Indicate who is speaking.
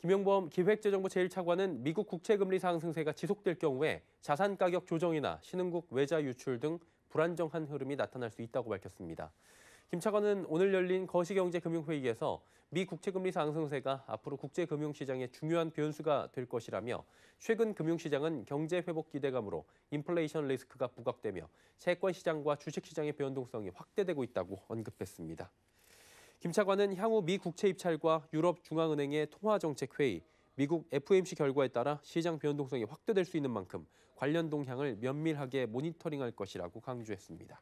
Speaker 1: 김용범 기획재정부 제1차관은 미국 국채금리 상승세가 지속될 경우에 자산 가격 조정이나 신흥국 외자 유출 등 불안정한 흐름이 나타날 수 있다고 밝혔습니다. 김 차관은 오늘 열린 거시경제금융회의에서 미 국채금리 상승세가 앞으로 국제금융시장의 중요한 변수가 될 것이라며 최근 금융시장은 경제 회복 기대감으로 인플레이션 리스크가 부각되며 채권시장과 주식시장의 변동성이 확대되고 있다고 언급했습니다. 김 차관은 향후 미 국채 입찰과 유럽 중앙은행의 통화 정책 회의, 미국 FOMC 결과에 따라 시장 변동성이 확대될 수 있는 만큼 관련 동향을 면밀하게 모니터링할 것이라고 강조했습니다.